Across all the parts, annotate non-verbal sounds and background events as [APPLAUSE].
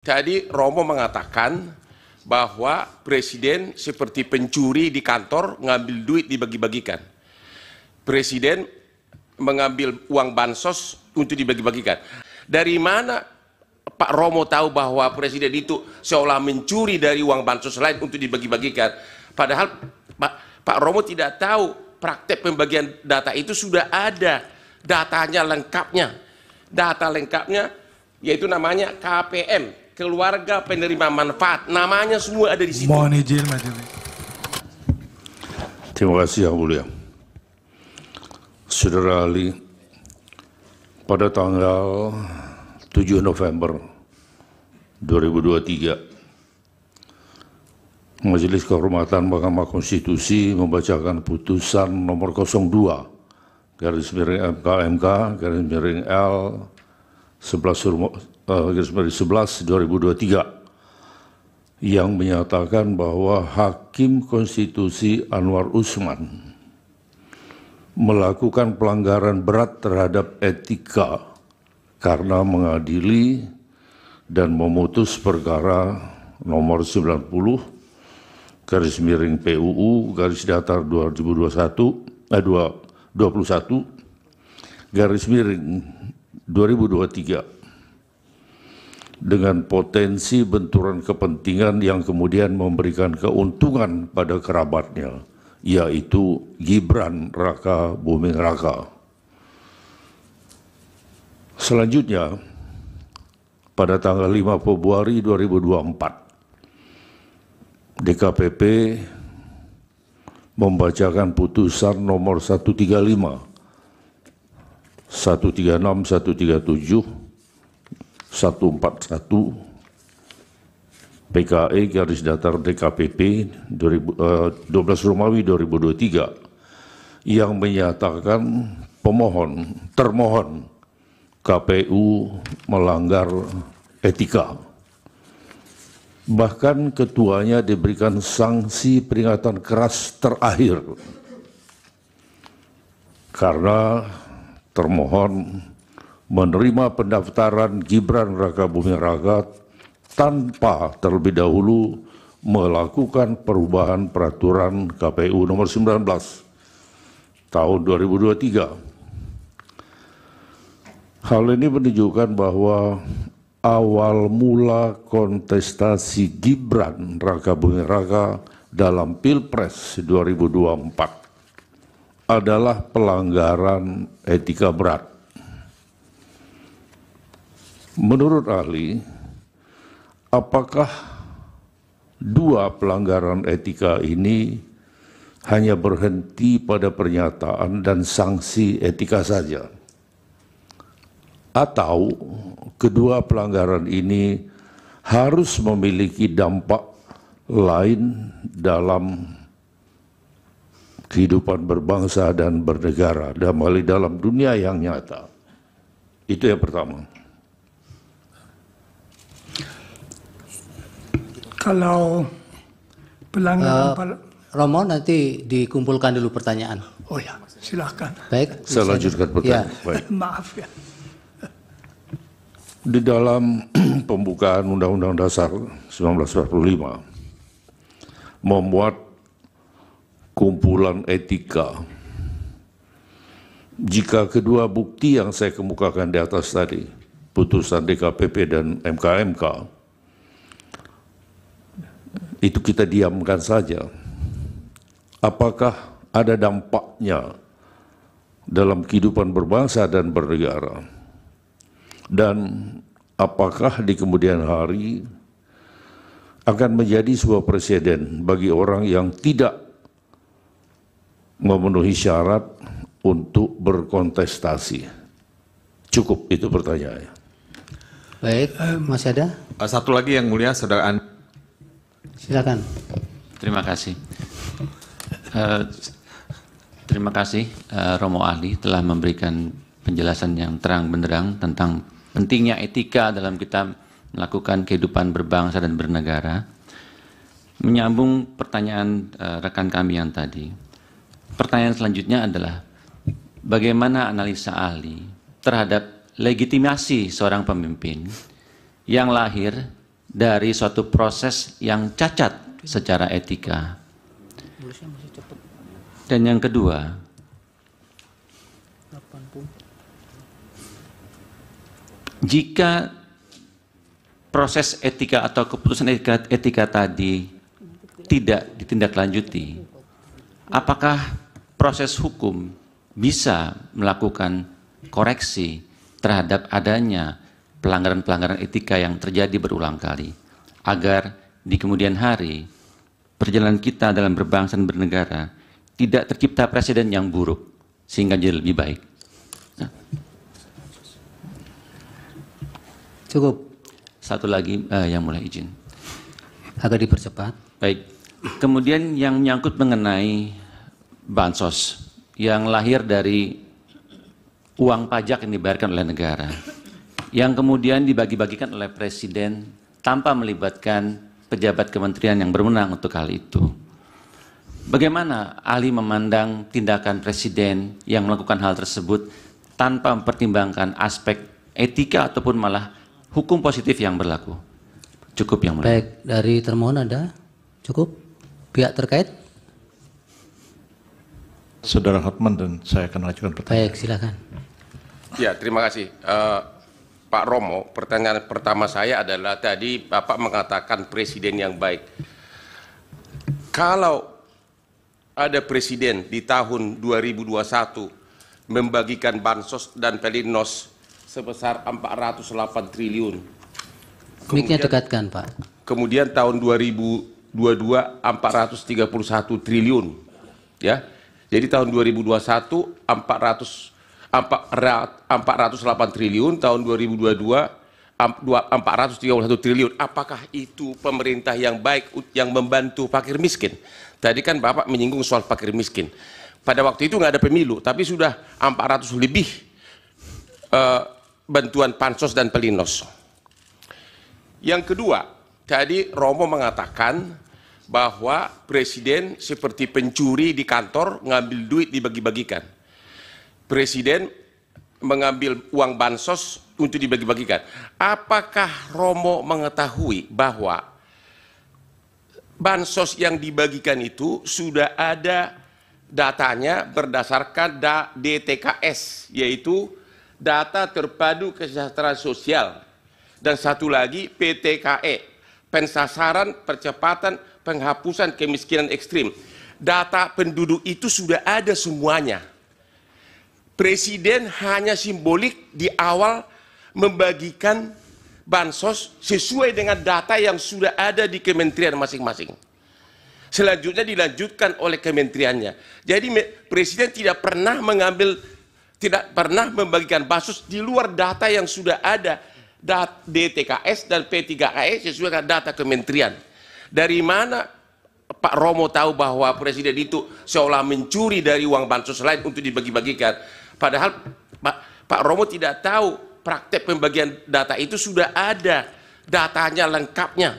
Jadi Romo mengatakan bahwa presiden seperti pencuri di kantor ngambil duit dibagi-bagikan. Presiden mengambil uang bansos untuk dibagi-bagikan. Dari mana Pak Romo tahu bahwa presiden itu seolah mencuri dari uang bansos lain untuk dibagi-bagikan? Padahal Pak, Pak Romo tidak tahu praktek pembagian data itu sudah ada datanya lengkapnya. Data lengkapnya yaitu namanya KPM, keluarga penerima manfaat. Namanya semua ada di situ. Mohon izin majelis. Terima kasih Yang Mulia. Saudara Ali, pada tanggal 7 November 2023, Majelis Kehormatan Mahkamah Konstitusi membacakan putusan nomor 02 garis miring MKMK garis miring L 11 garis miring 11 2023 yang menyatakan bahwa Hakim Konstitusi Anwar Usman melakukan pelanggaran berat terhadap etika karena mengadili dan memutus perkara nomor 90 garis miring PUU garis datar 2021 eh 21 garis miring 2023 dengan potensi benturan kepentingan yang kemudian memberikan keuntungan pada kerabatnya, yaitu Gibran Raka Buming Raka. Selanjutnya, pada tanggal 5 Februari 2024, DKPP membacakan putusan nomor 135, 136, 137, 141 PKE garis datar DKPP 12 eh, Romawi 2023 yang menyatakan pemohon termohon KPU melanggar etika. Bahkan ketuanya diberikan sanksi peringatan keras terakhir karena termohon menerima pendaftaran Gibran Raka Bumi Raka tanpa terlebih dahulu melakukan perubahan peraturan KPU nomor 19 tahun 2023. Hal ini menunjukkan bahwa awal mula kontestasi Gibran Raka Bumi Raka dalam Pilpres 2024 adalah pelanggaran etika berat Menurut ahli, apakah dua pelanggaran etika ini hanya berhenti pada pernyataan dan sanksi etika saja? Atau kedua pelanggaran ini harus memiliki dampak lain dalam kehidupan berbangsa dan bernegara, dan dalam dunia yang nyata. Itu yang pertama. Kalau pelanggaran... Uh, eh, pal- Romo nanti dikumpulkan dulu pertanyaan. Oh ya, silahkan. Baik. Saya lanjutkan ya. pertanyaan. Ya. Baik. [LAUGHS] Maaf ya. Di dalam [CLEARS THROAT] pembukaan Undang-Undang Dasar 1945 membuat kumpulan etika. Jika kedua bukti yang saya kemukakan di atas tadi, putusan DKPP dan MKMK, itu kita diamkan saja. Apakah ada dampaknya dalam kehidupan berbangsa dan bernegara? Dan apakah di kemudian hari akan menjadi sebuah presiden bagi orang yang tidak memenuhi syarat untuk berkontestasi? Cukup itu pertanyaannya. Baik, masih ada? Eh, satu lagi yang mulia, saudara Andi. Silakan. Terima kasih. Uh, terima kasih uh, Romo Ali telah memberikan penjelasan yang terang benderang tentang pentingnya etika dalam kita melakukan kehidupan berbangsa dan bernegara. Menyambung pertanyaan uh, rekan kami yang tadi, pertanyaan selanjutnya adalah bagaimana analisa Ali terhadap legitimasi seorang pemimpin yang lahir dari suatu proses yang cacat secara etika. Dan yang kedua, jika proses etika atau keputusan etika, etika tadi tidak ditindaklanjuti, apakah proses hukum bisa melakukan koreksi terhadap adanya pelanggaran-pelanggaran etika yang terjadi berulang kali, agar di kemudian hari perjalanan kita dalam berbangsa dan bernegara tidak tercipta presiden yang buruk sehingga jadi lebih baik. Cukup. Satu lagi uh, yang mulai izin. Agar dipercepat. Baik. Kemudian yang menyangkut mengenai bansos yang lahir dari uang pajak yang dibayarkan oleh negara yang kemudian dibagi-bagikan oleh Presiden tanpa melibatkan pejabat kementerian yang berwenang untuk hal itu. Bagaimana Ali memandang tindakan Presiden yang melakukan hal tersebut tanpa mempertimbangkan aspek etika ataupun malah hukum positif yang berlaku? Cukup yang mulia. Baik, dari termohon ada? Cukup? Pihak terkait? Saudara Hotman dan saya akan mengajukan pertanyaan. Baik, silakan. Ya, terima kasih. Uh, Pak Romo, pertanyaan pertama saya adalah tadi Bapak mengatakan presiden yang baik. Kalau ada presiden di tahun 2021 membagikan bansos dan pelinos sebesar 408 triliun. Miknya dekatkan, Pak. Kemudian tahun 2022 431 triliun. Ya. Jadi tahun 2021 400 408 triliun tahun 2022 431 triliun. Apakah itu pemerintah yang baik yang membantu fakir miskin? Tadi kan Bapak menyinggung soal fakir miskin. Pada waktu itu nggak ada pemilu, tapi sudah 400 lebih uh, bantuan pansos dan pelinos. Yang kedua, tadi Romo mengatakan bahwa presiden seperti pencuri di kantor ngambil duit dibagi-bagikan presiden mengambil uang bansos untuk dibagi-bagikan. Apakah Romo mengetahui bahwa bansos yang dibagikan itu sudah ada datanya berdasarkan DTKS, yaitu Data Terpadu Kesejahteraan Sosial, dan satu lagi PTKE, Pensasaran Percepatan Penghapusan Kemiskinan Ekstrim. Data penduduk itu sudah ada semuanya Presiden hanya simbolik di awal membagikan bansos sesuai dengan data yang sudah ada di kementerian masing-masing. Selanjutnya dilanjutkan oleh kementeriannya. Jadi presiden tidak pernah mengambil tidak pernah membagikan bansos di luar data yang sudah ada DTKS dan P3KS sesuai dengan data kementerian. Dari mana Pak Romo tahu bahwa presiden itu seolah mencuri dari uang bansos lain untuk dibagi-bagikan? Padahal Pak, Pak Romo tidak tahu praktek pembagian data itu sudah ada datanya lengkapnya.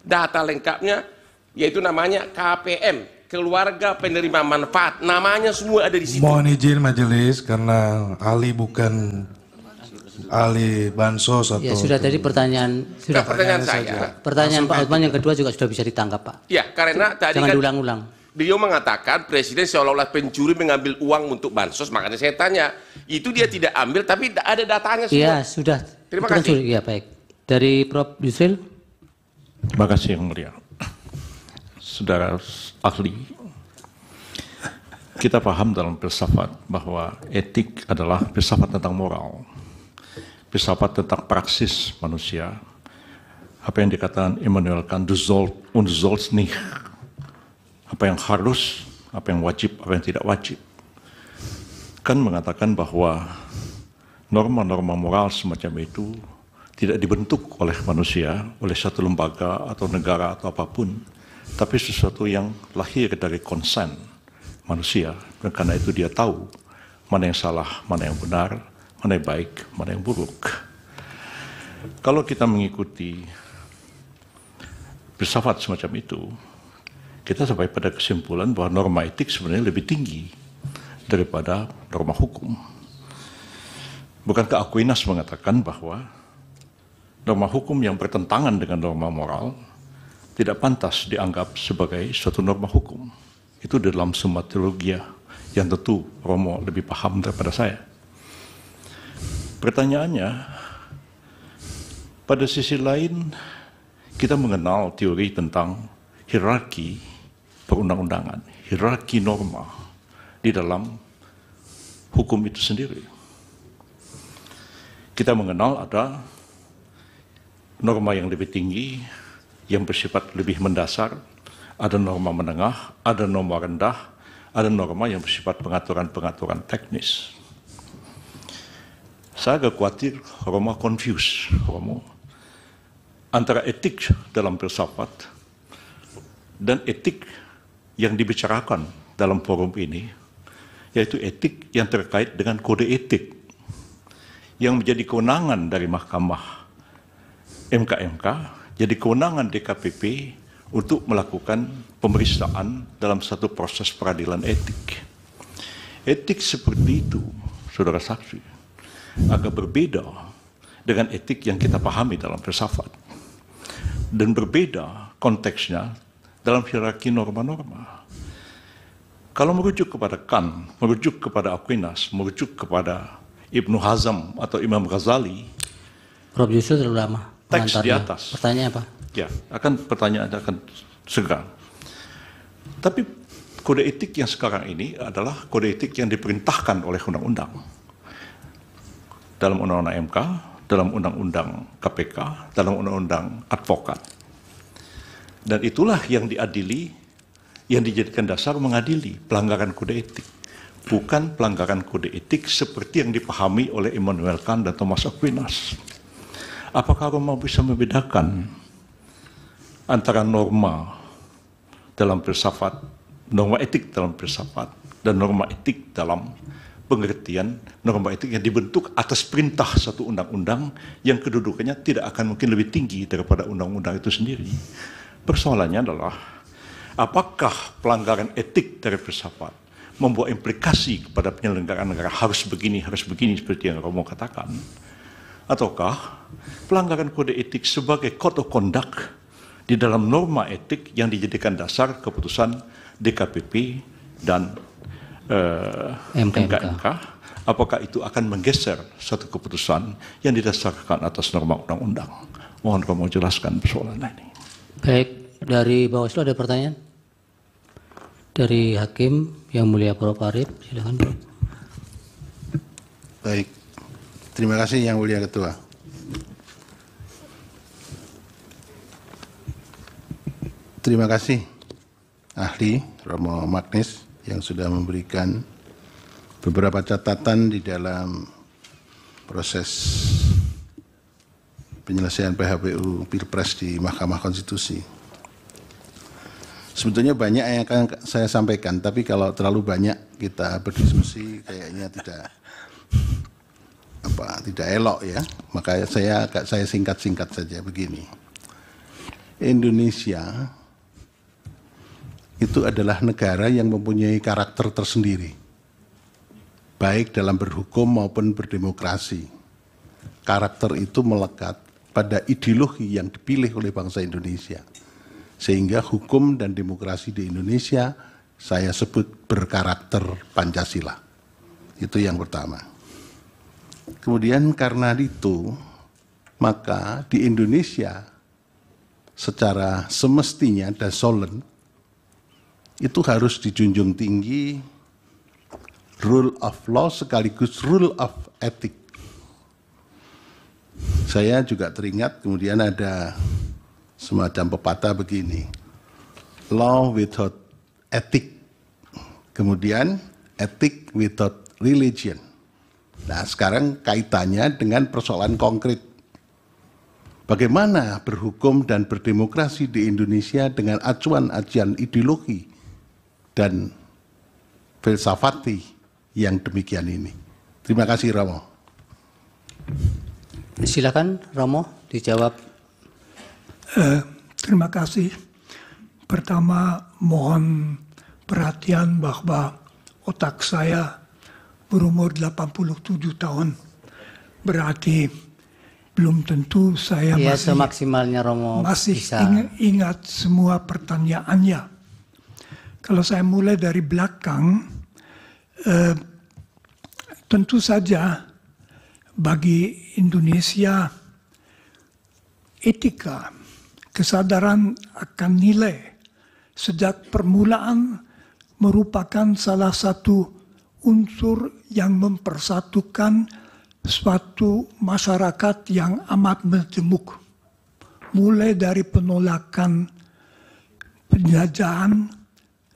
Data lengkapnya yaitu namanya KPM, keluarga penerima manfaat. Namanya semua ada di situ. Mohon izin majelis karena Ali bukan Ali Bansos atau Ya sudah tadi pertanyaan nah, sudah pertanyaan, saya. Pertanyaan Pak Utman yang kedua juga sudah bisa ditangkap, Pak. Ya, karena tadi Jangan kan diulang-ulang beliau mengatakan presiden seolah-olah pencuri mengambil uang untuk bansos. Makanya saya tanya, itu dia tidak ambil tapi ada datanya semua. Iya, sudah. Terima itu kan kasih. Iya, baik. Dari Prof Yusril. Terima kasih Yang Mulia. Saudara ahli, kita paham dalam filsafat bahwa etik adalah filsafat tentang moral, filsafat tentang praksis manusia. Apa yang dikatakan Immanuel Kant, du und sollst nicht apa yang harus, apa yang wajib, apa yang tidak wajib. Kan mengatakan bahwa norma-norma moral semacam itu tidak dibentuk oleh manusia, oleh satu lembaga atau negara atau apapun, tapi sesuatu yang lahir dari konsen manusia. Dan karena itu dia tahu mana yang salah, mana yang benar, mana yang baik, mana yang buruk. Kalau kita mengikuti filsafat semacam itu, kita sampai pada kesimpulan bahwa norma etik sebenarnya lebih tinggi daripada norma hukum. Bukankah Aquinas mengatakan bahwa norma hukum yang bertentangan dengan norma moral tidak pantas dianggap sebagai suatu norma hukum. Itu dalam semua teologi yang tentu Romo lebih paham daripada saya. Pertanyaannya, pada sisi lain kita mengenal teori tentang hierarki perundang-undangan, hierarki norma di dalam hukum itu sendiri. Kita mengenal ada norma yang lebih tinggi, yang bersifat lebih mendasar, ada norma menengah, ada norma rendah, ada norma yang bersifat pengaturan-pengaturan teknis. Saya agak khawatir Roma confuse, Romo, antara etik dalam filsafat dan etik yang dibicarakan dalam forum ini, yaitu etik yang terkait dengan kode etik yang menjadi kewenangan dari Mahkamah MKMK, jadi kewenangan DKPP untuk melakukan pemeriksaan dalam satu proses peradilan etik. Etik seperti itu, saudara saksi, agak berbeda dengan etik yang kita pahami dalam filsafat. Dan berbeda konteksnya dalam hierarki norma-norma. Kalau merujuk kepada kan, merujuk kepada Aquinas, merujuk kepada Ibnu Hazm atau Imam Ghazali, Prof. Yusuf terlalu lama. Teks di atas. Pertanyaan apa? Ya, akan pertanyaan akan segera. Tapi kode etik yang sekarang ini adalah kode etik yang diperintahkan oleh undang-undang. Dalam undang-undang MK, dalam undang-undang KPK, dalam undang-undang advokat dan itulah yang diadili, yang dijadikan dasar mengadili pelanggaran kode etik. Bukan pelanggaran kode etik seperti yang dipahami oleh Immanuel Kant dan Thomas Aquinas. Apakah Roma bisa membedakan antara norma dalam filsafat, norma etik dalam filsafat, dan norma etik dalam pengertian norma etik yang dibentuk atas perintah satu undang-undang yang kedudukannya tidak akan mungkin lebih tinggi daripada undang-undang itu sendiri. Persoalannya adalah apakah pelanggaran etik dari filsafat membuat implikasi kepada penyelenggara negara harus begini, harus begini seperti yang Romo katakan. Ataukah pelanggaran kode etik sebagai code of conduct di dalam norma etik yang dijadikan dasar keputusan DKPP dan eh, MKMK, apakah itu akan menggeser satu keputusan yang didasarkan atas norma undang-undang? Mohon kamu jelaskan persoalan ini. Baik, dari Bawaslu ada pertanyaan? Dari Hakim yang mulia Prof. Arif, silakan Baik, terima kasih yang mulia Ketua. Terima kasih ahli Romo Magnis yang sudah memberikan beberapa catatan di dalam proses penyelesaian PHPU Pilpres di Mahkamah Konstitusi. Sebetulnya banyak yang akan saya sampaikan, tapi kalau terlalu banyak kita berdiskusi kayaknya tidak apa tidak elok ya. Maka saya agak saya singkat-singkat saja begini. Indonesia itu adalah negara yang mempunyai karakter tersendiri, baik dalam berhukum maupun berdemokrasi. Karakter itu melekat pada ideologi yang dipilih oleh bangsa Indonesia. Sehingga hukum dan demokrasi di Indonesia saya sebut berkarakter Pancasila. Itu yang pertama. Kemudian karena itu, maka di Indonesia secara semestinya dan solen itu harus dijunjung tinggi rule of law sekaligus rule of ethic saya juga teringat kemudian ada semacam pepatah begini. Law without ethic. Kemudian ethic without religion. Nah sekarang kaitannya dengan persoalan konkret. Bagaimana berhukum dan berdemokrasi di Indonesia dengan acuan-acuan ideologi dan filsafati yang demikian ini. Terima kasih Ramo. Silakan Romo dijawab. Eh, terima kasih. Pertama mohon perhatian bahwa otak saya berumur 87 tahun. Berarti belum tentu saya ya, masih semaksimalnya Romo masih bisa. Ingat, semua pertanyaannya. Kalau saya mulai dari belakang, eh, tentu saja bagi Indonesia etika, kesadaran akan nilai sejak permulaan merupakan salah satu unsur yang mempersatukan suatu masyarakat yang amat menjemuk. Mulai dari penolakan penjajahan,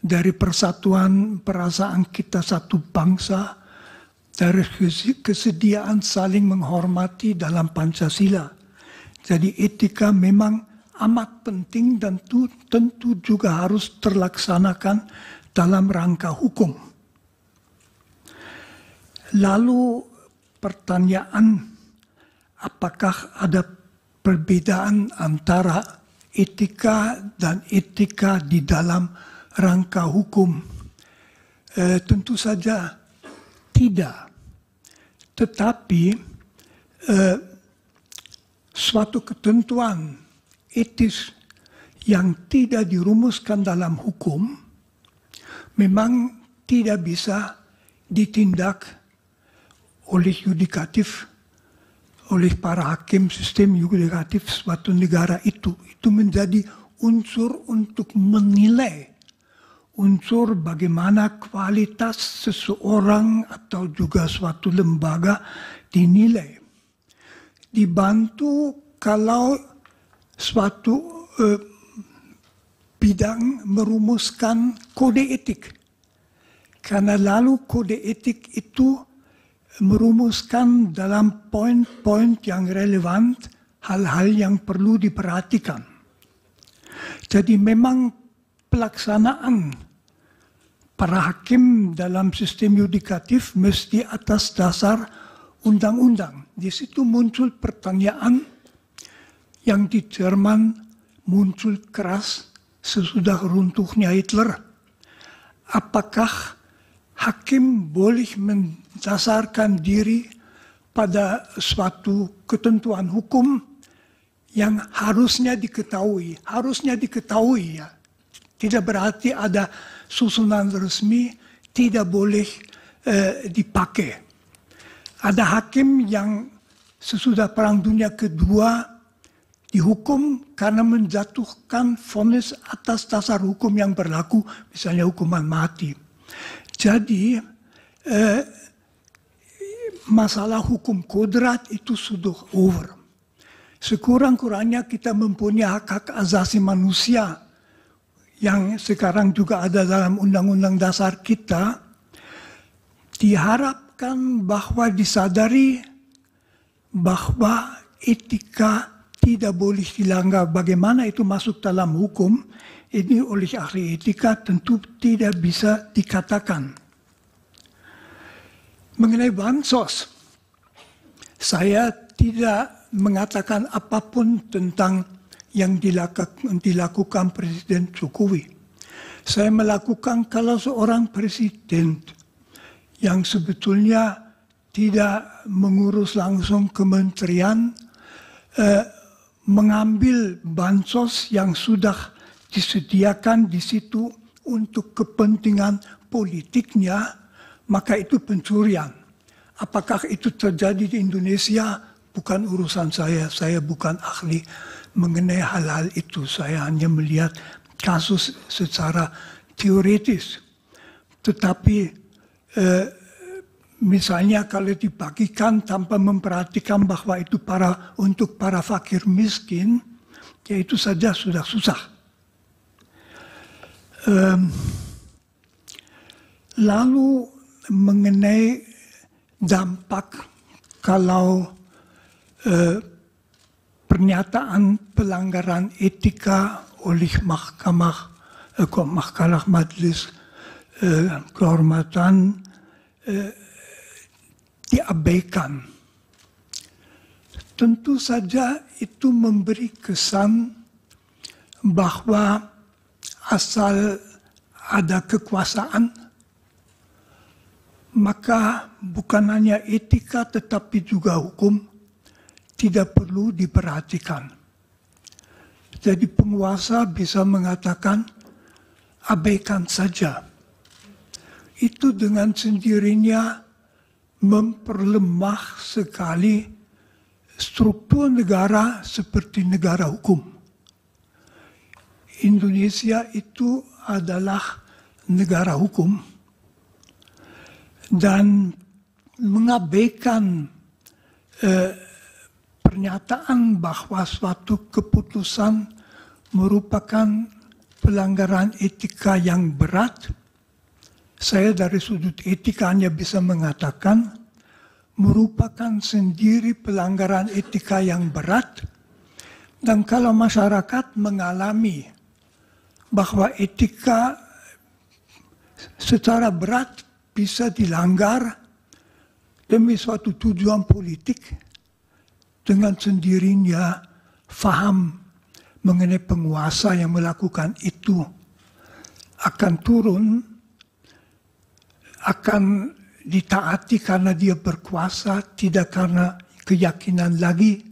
dari persatuan perasaan kita satu bangsa, dari kesediaan saling menghormati dalam Pancasila. Jadi etika memang amat penting dan tu, tentu juga harus terlaksanakan dalam rangka hukum. Lalu pertanyaan apakah ada perbedaan antara etika dan etika di dalam rangka hukum? E, tentu saja tidak. Tetapi eh, suatu ketentuan etis yang tidak dirumuskan dalam hukum memang tidak bisa ditindak oleh yudikatif oleh para hakim sistem yudikatif suatu negara itu itu menjadi unsur untuk menilai unsur bagaimana kualitas seseorang atau juga suatu lembaga dinilai. Dibantu kalau suatu eh, bidang merumuskan kode etik. Karena lalu kode etik itu merumuskan dalam poin-poin yang relevan hal-hal yang perlu diperhatikan. Jadi memang pelaksanaan para hakim dalam sistem yudikatif mesti atas dasar undang-undang. Di situ muncul pertanyaan yang di Jerman muncul keras sesudah runtuhnya Hitler. Apakah hakim boleh mendasarkan diri pada suatu ketentuan hukum yang harusnya diketahui, harusnya diketahui ya. Tidak berarti ada susunan resmi tidak boleh eh, dipakai. Ada hakim yang sesudah Perang Dunia Kedua dihukum karena menjatuhkan vonis atas dasar hukum yang berlaku, misalnya hukuman mati. Jadi eh, masalah hukum kodrat itu sudah over. Sekurang-kurangnya kita mempunyai hak-hak azasi manusia yang sekarang juga ada dalam undang-undang dasar kita diharapkan bahwa disadari bahwa etika tidak boleh dilanggar. Bagaimana itu masuk dalam hukum? Ini oleh ahli etika tentu tidak bisa dikatakan. Mengenai bansos, saya tidak mengatakan apapun tentang yang dilakukan Presiden Jokowi. Saya melakukan kalau seorang presiden yang sebetulnya tidak mengurus langsung kementerian, eh, mengambil bansos yang sudah disediakan di situ untuk kepentingan politiknya, maka itu pencurian. Apakah itu terjadi di Indonesia? Bukan urusan saya, saya bukan ahli mengenai hal-hal itu. Saya hanya melihat kasus secara teoritis. Tetapi eh, misalnya kalau dibagikan tanpa memperhatikan bahwa itu para untuk para fakir miskin, ya itu saja sudah susah. Um, lalu mengenai dampak kalau uh, pernyataan pelanggaran etika oleh Mahkamah eh, Mahkamah Majelis eh, Kehormatan eh, diabaikan. Tentu saja itu memberi kesan bahwa asal ada kekuasaan maka bukan hanya etika tetapi juga hukum tidak perlu diperhatikan. Jadi penguasa bisa mengatakan abaikan saja. Itu dengan sendirinya memperlemah sekali struktur negara seperti negara hukum. Indonesia itu adalah negara hukum dan mengabaikan eh, pernyataan bahwa suatu keputusan merupakan pelanggaran etika yang berat, saya dari sudut etika hanya bisa mengatakan merupakan sendiri pelanggaran etika yang berat. Dan kalau masyarakat mengalami bahwa etika secara berat bisa dilanggar demi suatu tujuan politik, dengan sendirinya faham mengenai penguasa yang melakukan itu akan turun, akan ditaati karena dia berkuasa, tidak karena keyakinan lagi.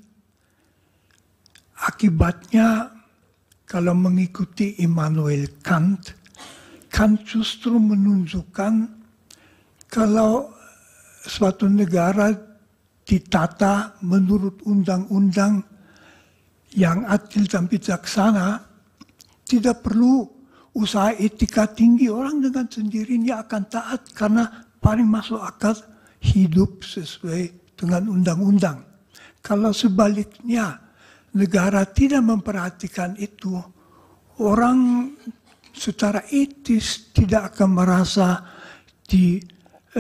Akibatnya, kalau mengikuti Immanuel Kant, Kant justru menunjukkan kalau suatu negara ditata menurut undang-undang yang adil dan bijaksana, tidak perlu usaha etika tinggi. Orang dengan sendirinya akan taat karena paling masuk akal hidup sesuai dengan undang-undang. Kalau sebaliknya negara tidak memperhatikan itu, orang secara etis tidak akan merasa di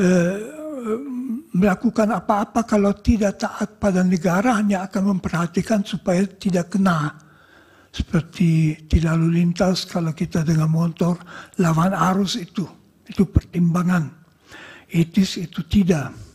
eh, melakukan apa-apa kalau tidak taat pada negara hanya akan memperhatikan supaya tidak kena. Seperti di lalu lintas kalau kita dengan motor lawan arus itu. Itu pertimbangan. Etis itu tidak.